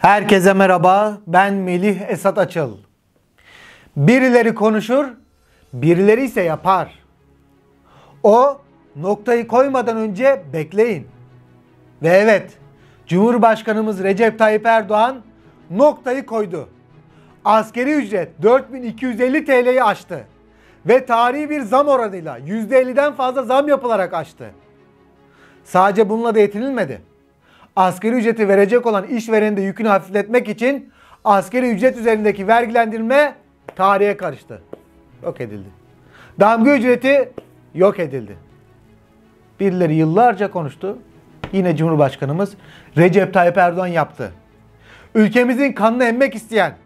Herkese merhaba. Ben Melih Esat Açıl. Birileri konuşur, birileri ise yapar. O noktayı koymadan önce bekleyin. Ve evet, Cumhurbaşkanımız Recep Tayyip Erdoğan noktayı koydu. Askeri ücret 4250 TL'yi aştı ve tarihi bir zam oranıyla %50'den fazla zam yapılarak açtı. Sadece bununla da yetinilmedi. Asgari ücreti verecek olan işverenin de yükünü hafifletmek için asgari ücret üzerindeki vergilendirme tarihe karıştı. Yok edildi. Damga ücreti yok edildi. Birileri yıllarca konuştu. Yine Cumhurbaşkanımız Recep Tayyip Erdoğan yaptı. Ülkemizin kanını emmek isteyen,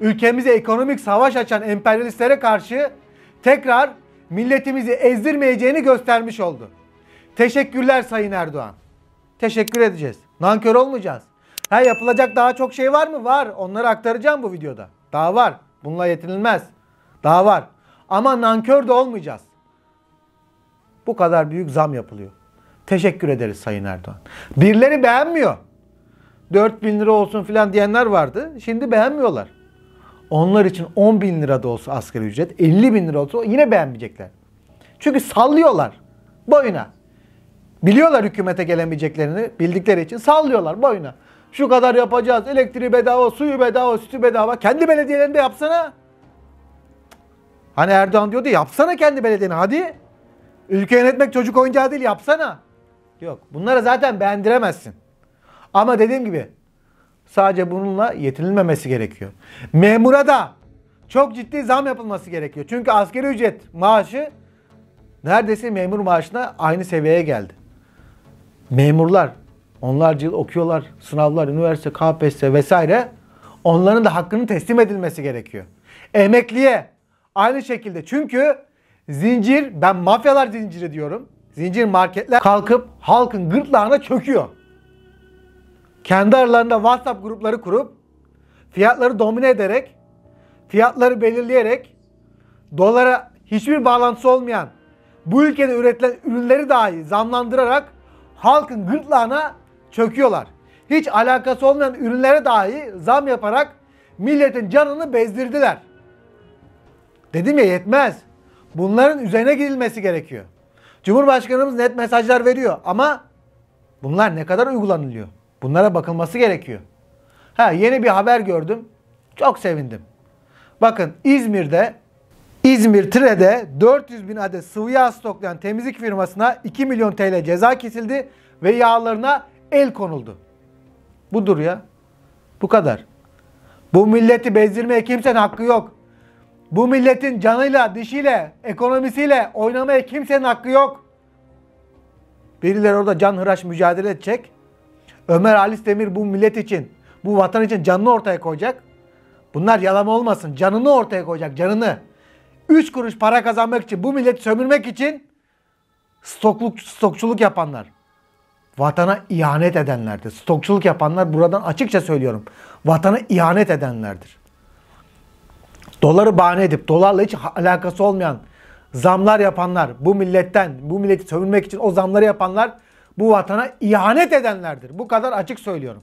ülkemize ekonomik savaş açan emperyalistlere karşı tekrar milletimizi ezdirmeyeceğini göstermiş oldu. Teşekkürler Sayın Erdoğan. Teşekkür edeceğiz. Nankör olmayacağız. Ha yapılacak daha çok şey var mı? Var. Onları aktaracağım bu videoda. Daha var. Bununla yetinilmez. Daha var. Ama nankör de olmayacağız. Bu kadar büyük zam yapılıyor. Teşekkür ederiz Sayın Erdoğan. Birileri beğenmiyor. 4 bin lira olsun filan diyenler vardı. Şimdi beğenmiyorlar. Onlar için 10 bin lira da olsa asgari ücret, 50 bin lira olsa yine beğenmeyecekler. Çünkü sallıyorlar boyuna. Biliyorlar hükümete gelemeyeceklerini bildikleri için sallıyorlar boyuna. Şu kadar yapacağız. Elektriği bedava, suyu bedava, sütü bedava. Kendi belediyelerinde yapsana. Hani Erdoğan diyordu yapsana kendi belediyeni hadi. Ülke yönetmek çocuk oyuncağı değil yapsana. Yok bunları zaten beğendiremezsin. Ama dediğim gibi sadece bununla yetinilmemesi gerekiyor. Memura da çok ciddi zam yapılması gerekiyor. Çünkü askeri ücret maaşı neredeyse memur maaşına aynı seviyeye geldi memurlar onlarca yıl okuyorlar. Sınavlar, üniversite, KPSS vesaire. Onların da hakkının teslim edilmesi gerekiyor. Emekliye aynı şekilde. Çünkü zincir, ben mafyalar zinciri diyorum. Zincir marketler kalkıp halkın gırtlağına çöküyor. Kendi aralarında WhatsApp grupları kurup fiyatları domine ederek, fiyatları belirleyerek dolara hiçbir bağlantısı olmayan bu ülkede üretilen ürünleri dahi zamlandırarak halkın gırtlağına çöküyorlar. Hiç alakası olmayan ürünlere dahi zam yaparak milletin canını bezdirdiler. Dedim ya yetmez. Bunların üzerine gidilmesi gerekiyor. Cumhurbaşkanımız net mesajlar veriyor ama bunlar ne kadar uygulanılıyor? Bunlara bakılması gerekiyor. Ha yeni bir haber gördüm. Çok sevindim. Bakın İzmir'de İzmir Tire'de 400 bin adet sıvı yağ stoklayan temizlik firmasına 2 milyon TL ceza kesildi ve yağlarına el konuldu. Budur ya. Bu kadar. Bu milleti bezdirmeye kimsenin hakkı yok. Bu milletin canıyla, dişiyle, ekonomisiyle oynamaya kimsenin hakkı yok. Birileri orada can hıraş mücadele edecek. Ömer Halis Demir bu millet için, bu vatan için canını ortaya koyacak. Bunlar yalama olmasın. Canını ortaya koyacak, canını. 3 kuruş para kazanmak için bu milleti sömürmek için stokluk, stokçuluk yapanlar. Vatana ihanet edenlerdir. Stokçuluk yapanlar buradan açıkça söylüyorum. Vatana ihanet edenlerdir. Doları bahane edip dolarla hiç alakası olmayan zamlar yapanlar, bu milletten, bu milleti sömürmek için o zamları yapanlar bu vatana ihanet edenlerdir. Bu kadar açık söylüyorum.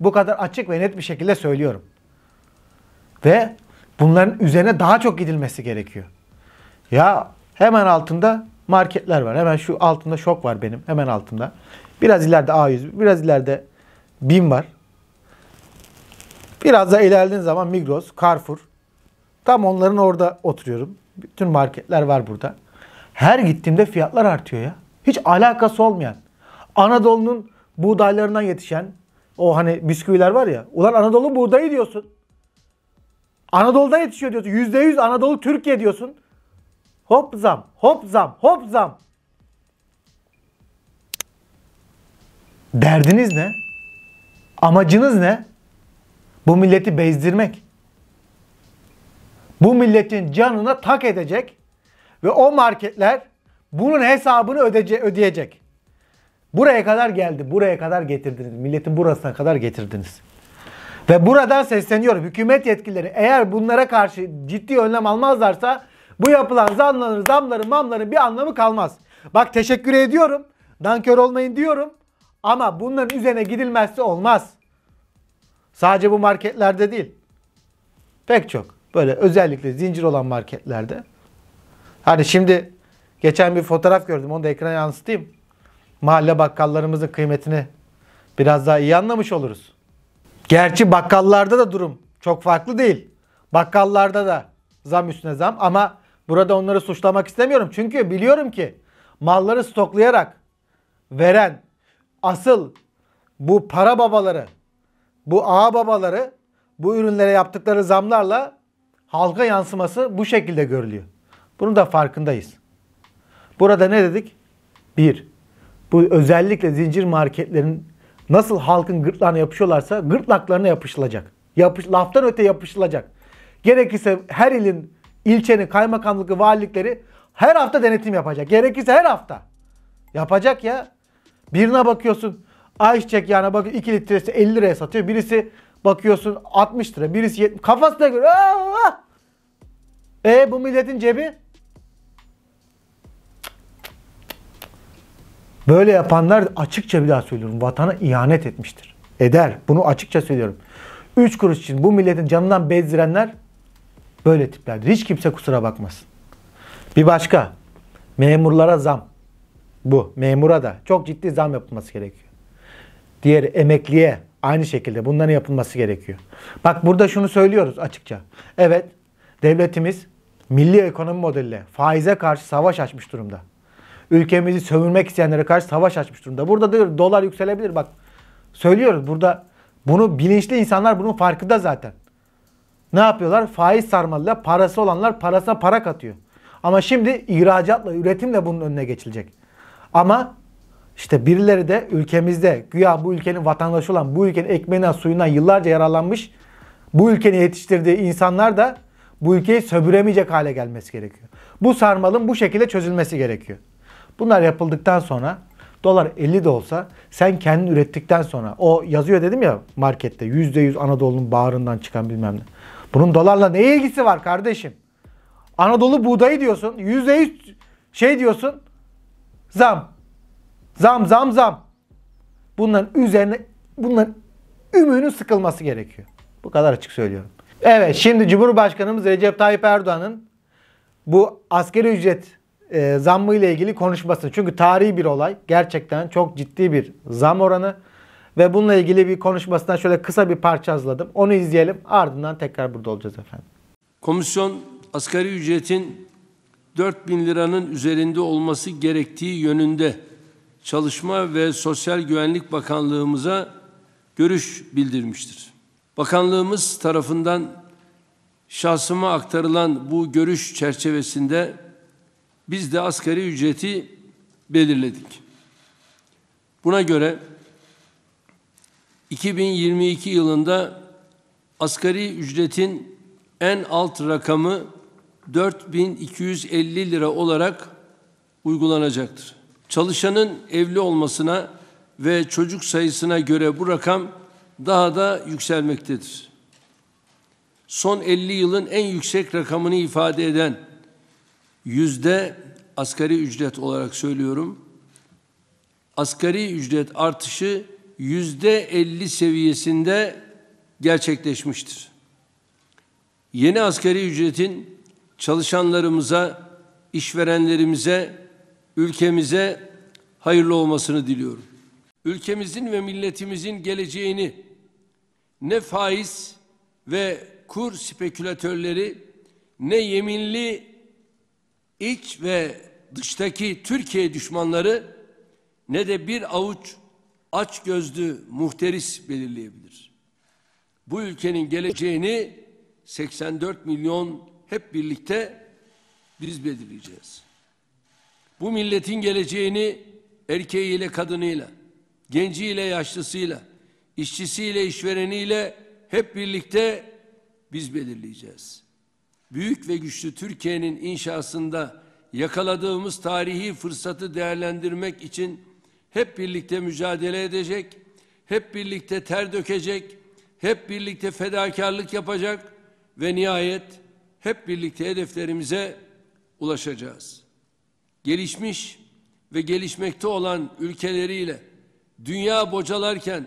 Bu kadar açık ve net bir şekilde söylüyorum. Ve Bunların üzerine daha çok gidilmesi gerekiyor. Ya hemen altında marketler var. Hemen şu altında şok var benim. Hemen altında. Biraz ileride A100, biraz ileride BİM var. Biraz da ilerlediğin zaman Migros, Carrefour. Tam onların orada oturuyorum. Bütün marketler var burada. Her gittiğimde fiyatlar artıyor ya. Hiç alakası olmayan. Anadolu'nun buğdaylarından yetişen o hani bisküviler var ya. Ulan Anadolu buğdayı diyorsun. Anadolu'da yetişiyor diyorsun. %100 Anadolu Türkiye diyorsun. Hop zam, hop zam, hop zam. Derdiniz ne? Amacınız ne? Bu milleti bezdirmek. Bu milletin canına tak edecek ve o marketler bunun hesabını ödece ödeyecek. Buraya kadar geldi, buraya kadar getirdiniz. Milletin burasına kadar getirdiniz. Ve buradan sesleniyorum. Hükümet yetkilileri eğer bunlara karşı ciddi önlem almazlarsa bu yapılan zamların, zamların, mamların bir anlamı kalmaz. Bak teşekkür ediyorum. Dankör olmayın diyorum. Ama bunların üzerine gidilmezse olmaz. Sadece bu marketlerde değil. Pek çok. Böyle özellikle zincir olan marketlerde. Hani şimdi geçen bir fotoğraf gördüm. Onu da ekrana yansıtayım. Mahalle bakkallarımızın kıymetini biraz daha iyi anlamış oluruz. Gerçi bakkallarda da durum çok farklı değil. Bakkallarda da zam üstüne zam ama burada onları suçlamak istemiyorum. Çünkü biliyorum ki malları stoklayarak veren asıl bu para babaları, bu ağa babaları bu ürünlere yaptıkları zamlarla halka yansıması bu şekilde görülüyor. Bunun da farkındayız. Burada ne dedik? Bir, bu özellikle zincir marketlerin Nasıl halkın gırtlağına yapışıyorlarsa gırtlaklarına yapışılacak. Yapış, laftan öte yapışılacak. Gerekirse her ilin, ilçenin, kaymakamlıkı valilikleri her hafta denetim yapacak. Gerekirse her hafta. Yapacak ya. Birine bakıyorsun ayçiçek yağına bakıyorsun 2 litresi 50 liraya satıyor. Birisi bakıyorsun 60 lira, birisi 70. Kafasına göre. Aa! E bu milletin cebi Böyle yapanlar açıkça bir daha söylüyorum vatana ihanet etmiştir. Eder. Bunu açıkça söylüyorum. Üç kuruş için bu milletin canından bezdirenler böyle tiplerdir. Hiç kimse kusura bakmasın. Bir başka. Memurlara zam. Bu. Memura da çok ciddi zam yapılması gerekiyor. Diğeri emekliye aynı şekilde bunların yapılması gerekiyor. Bak burada şunu söylüyoruz açıkça. Evet devletimiz milli ekonomi modeliyle faize karşı savaş açmış durumda ülkemizi sömürmek isteyenlere karşı savaş açmış durumda. Burada diyor dolar yükselebilir bak. Söylüyoruz burada bunu bilinçli insanlar bunun farkında zaten. Ne yapıyorlar? Faiz sarmalıyla parası olanlar parasına para katıyor. Ama şimdi ihracatla, üretimle bunun önüne geçilecek. Ama işte birileri de ülkemizde güya bu ülkenin vatandaşı olan, bu ülkenin ekmeğinden, suyundan yıllarca yararlanmış, bu ülkenin yetiştirdiği insanlar da bu ülkeyi sömüremeyecek hale gelmesi gerekiyor. Bu sarmalın bu şekilde çözülmesi gerekiyor. Bunlar yapıldıktan sonra dolar 50 de olsa sen kendin ürettikten sonra o yazıyor dedim ya markette %100 Anadolu'nun bağrından çıkan bilmem ne. Bunun dolarla ne ilgisi var kardeşim? Anadolu buğdayı diyorsun. %100 şey diyorsun. Zam. Zam zam zam. Bunların üzerine bunların ümünün sıkılması gerekiyor. Bu kadar açık söylüyorum. Evet şimdi Cumhurbaşkanımız Recep Tayyip Erdoğan'ın bu askeri ücret e, zammı ile ilgili konuşmasını. Çünkü tarihi bir olay. Gerçekten çok ciddi bir zam oranı. Ve bununla ilgili bir konuşmasından şöyle kısa bir parça hazırladım. Onu izleyelim. Ardından tekrar burada olacağız efendim. Komisyon asgari ücretin 4 bin liranın üzerinde olması gerektiği yönünde Çalışma ve Sosyal Güvenlik Bakanlığımıza görüş bildirmiştir. Bakanlığımız tarafından şahsıma aktarılan bu görüş çerçevesinde biz de asgari ücreti belirledik. Buna göre 2022 yılında asgari ücretin en alt rakamı 4250 lira olarak uygulanacaktır. Çalışanın evli olmasına ve çocuk sayısına göre bu rakam daha da yükselmektedir. Son 50 yılın en yüksek rakamını ifade eden yüzde asgari ücret olarak söylüyorum. Asgari ücret artışı yüzde elli seviyesinde gerçekleşmiştir. Yeni asgari ücretin çalışanlarımıza, işverenlerimize, ülkemize hayırlı olmasını diliyorum. Ülkemizin ve milletimizin geleceğini ne faiz ve kur spekülatörleri ne yeminli iç ve dıştaki Türkiye düşmanları ne de bir avuç aç gözlü muhteris belirleyebilir. Bu ülkenin geleceğini 84 milyon hep birlikte biz belirleyeceğiz. Bu milletin geleceğini erkeğiyle kadınıyla, genciyle yaşlısıyla, işçisiyle işvereniyle hep birlikte biz belirleyeceğiz büyük ve güçlü Türkiye'nin inşasında yakaladığımız tarihi fırsatı değerlendirmek için hep birlikte mücadele edecek, hep birlikte ter dökecek, hep birlikte fedakarlık yapacak ve nihayet hep birlikte hedeflerimize ulaşacağız. Gelişmiş ve gelişmekte olan ülkeleriyle dünya bocalarken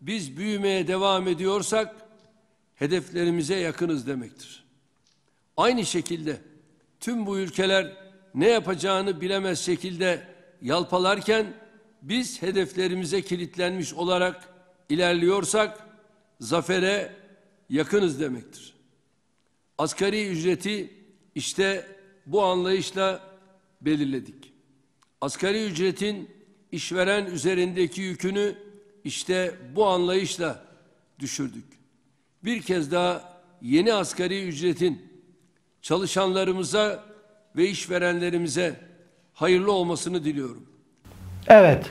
biz büyümeye devam ediyorsak hedeflerimize yakınız demektir. Aynı şekilde tüm bu ülkeler ne yapacağını bilemez şekilde yalpalarken biz hedeflerimize kilitlenmiş olarak ilerliyorsak zafere yakınız demektir. Asgari ücreti işte bu anlayışla belirledik. Asgari ücretin işveren üzerindeki yükünü işte bu anlayışla düşürdük. Bir kez daha yeni asgari ücretin çalışanlarımıza ve işverenlerimize hayırlı olmasını diliyorum. Evet.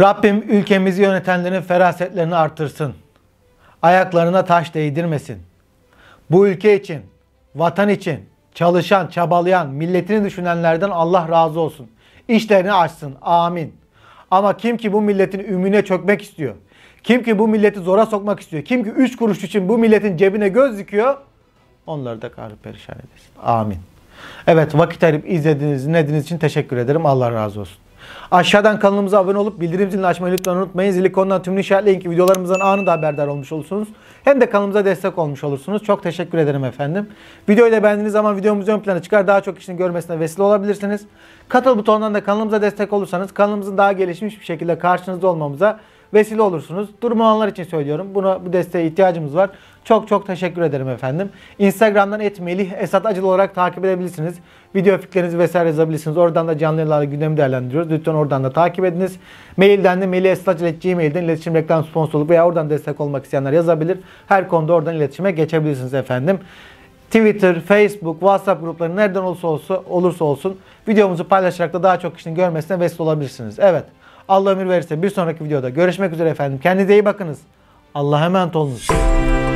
Rabbim ülkemizi yönetenlerin ferasetlerini artırsın. Ayaklarına taş değdirmesin. Bu ülke için, vatan için çalışan, çabalayan, milletini düşünenlerden Allah razı olsun. İşlerini açsın. Amin. Ama kim ki bu milletin ümüne çökmek istiyor, kim ki bu milleti zora sokmak istiyor, kim ki üç kuruş için bu milletin cebine göz dikiyor, Onları da gari perişan edesin. Amin. Evet vakit ayırıp izlediğiniz, dinlediğiniz için teşekkür ederim. Allah razı olsun. Aşağıdan kanalımıza abone olup bildirim zilini açmayı lütfen unutmayın. Zili konudan tüm işaretleyin ki videolarımızdan anında haberdar olmuş olursunuz. Hem de kanalımıza destek olmuş olursunuz. Çok teşekkür ederim efendim. Videoyu da beğendiğiniz zaman videomuzu ön plana çıkar. Daha çok kişinin görmesine vesile olabilirsiniz. Katıl butonundan da kanalımıza destek olursanız kanalımızın daha gelişmiş bir şekilde karşınızda olmamıza vesile olursunuz. Durumu olanlar için söylüyorum. Buna bu desteğe ihtiyacımız var. Çok çok teşekkür ederim efendim. Instagram'dan etmeli, Esat Acıl olarak takip edebilirsiniz. Video fikirlerinizi vesaire yazabilirsiniz. Oradan da canlı yayınlarla gündemi değerlendiriyoruz. Lütfen oradan da takip ediniz. Mailden de maili.esatacil.gmail'den iletişim reklam sponsorluk veya oradan destek olmak isteyenler yazabilir. Her konuda oradan iletişime geçebilirsiniz efendim. Twitter, Facebook, WhatsApp grupları nereden olursa olsun, olursa olsun videomuzu paylaşarak da daha çok kişinin görmesine vesile olabilirsiniz. Evet. Allah ömür verirse bir sonraki videoda görüşmek üzere efendim. Kendinize iyi bakınız. Allah'a emanet olunuz.